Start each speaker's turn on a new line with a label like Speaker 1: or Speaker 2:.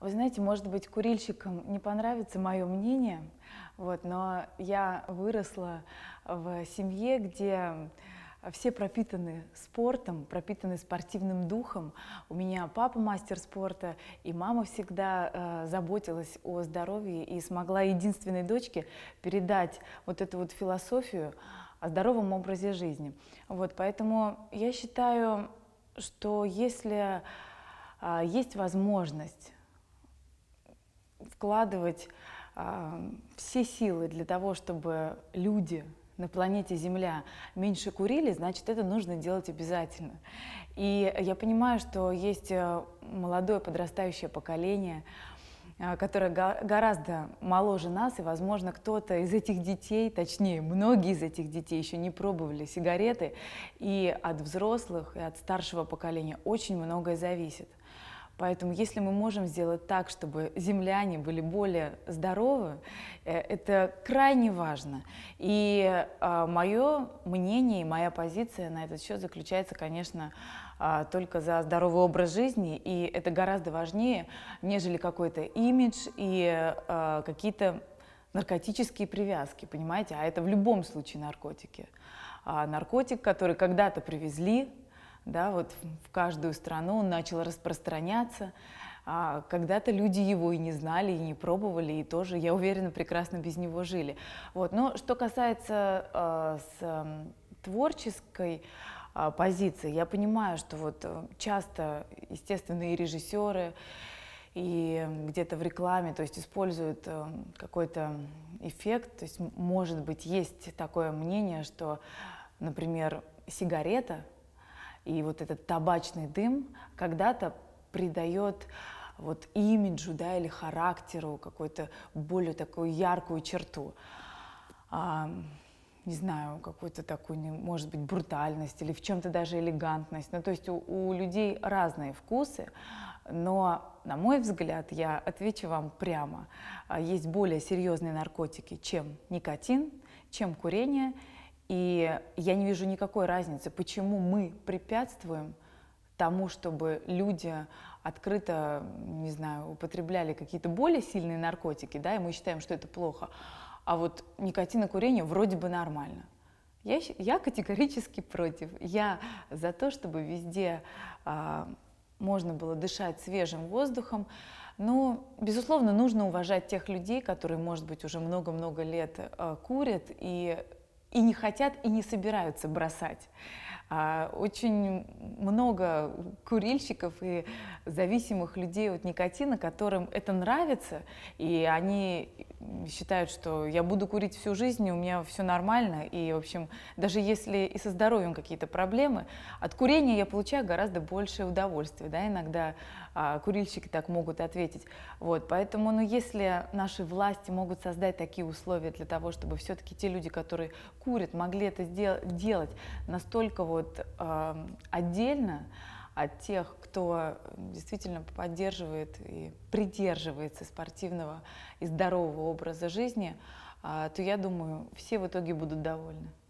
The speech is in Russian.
Speaker 1: Вы знаете, может быть, курильщикам не понравится мое мнение, вот, но я выросла в семье, где все пропитаны спортом, пропитаны спортивным духом. У меня папа мастер спорта, и мама всегда э, заботилась о здоровье и смогла единственной дочке передать вот эту вот философию о здоровом образе жизни. Вот, поэтому я считаю, что если э, есть возможность вкладывать э, все силы для того, чтобы люди на планете Земля меньше курили, значит, это нужно делать обязательно. И я понимаю, что есть э, молодое подрастающее поколение, а, которое гораздо моложе нас, и, возможно, кто-то из этих детей, точнее, многие из этих детей еще не пробовали сигареты, и от взрослых, и от старшего поколения очень многое зависит. Поэтому если мы можем сделать так, чтобы земляне были более здоровы, э, это крайне важно. И а, мое мнение и моя позиция на этот счет заключается, конечно, а, только за здоровый образ жизни, и это гораздо важнее, нежели какой-то имидж и а, какие-то наркотические привязки, понимаете? А это в любом случае наркотики. наркотик, который когда-то привезли, да, вот в каждую страну он начал распространяться. А когда-то люди его и не знали, и не пробовали, и тоже, я уверена, прекрасно без него жили. Вот. Но что касается э, с, э, творческой э, позиции, я понимаю, что вот э, часто, естественно, и режиссеры, и где-то в рекламе, то есть используют э, какой-то эффект, то есть, может быть, есть такое мнение, что, например, сигарета – и вот этот табачный дым когда-то придает вот имиджу, да, или характеру какую-то более такую яркую черту. А, не знаю, какую-то такую, может быть, брутальность или в чем-то даже элегантность. Ну, то есть у, у людей разные вкусы, но, на мой взгляд, я отвечу вам прямо, а, есть более серьезные наркотики, чем никотин, чем курение – и я не вижу никакой разницы, почему мы препятствуем тому, чтобы люди открыто, не знаю, употребляли какие-то более сильные наркотики, да, и мы считаем, что это плохо, а вот никотинокурение вроде бы нормально. Я, я категорически против. Я за то, чтобы везде а, можно было дышать свежим воздухом. Но, безусловно, нужно уважать тех людей, которые, может быть, уже много-много лет а, курят, и и не хотят и не собираются бросать. А, очень много курильщиков и зависимых людей от никотина, которым это нравится, и они считают, что я буду курить всю жизнь, и у меня все нормально, и, в общем, даже если и со здоровьем какие-то проблемы, от курения я получаю гораздо большее удовольствие, да, иногда а, курильщики так могут ответить, вот, поэтому, ну, если наши власти могут создать такие условия для того, чтобы все-таки те люди, которые курят, могли это сделать, делать настолько вот вот э, отдельно от тех, кто действительно поддерживает и придерживается спортивного и здорового образа жизни, э, то я думаю, все в итоге будут довольны.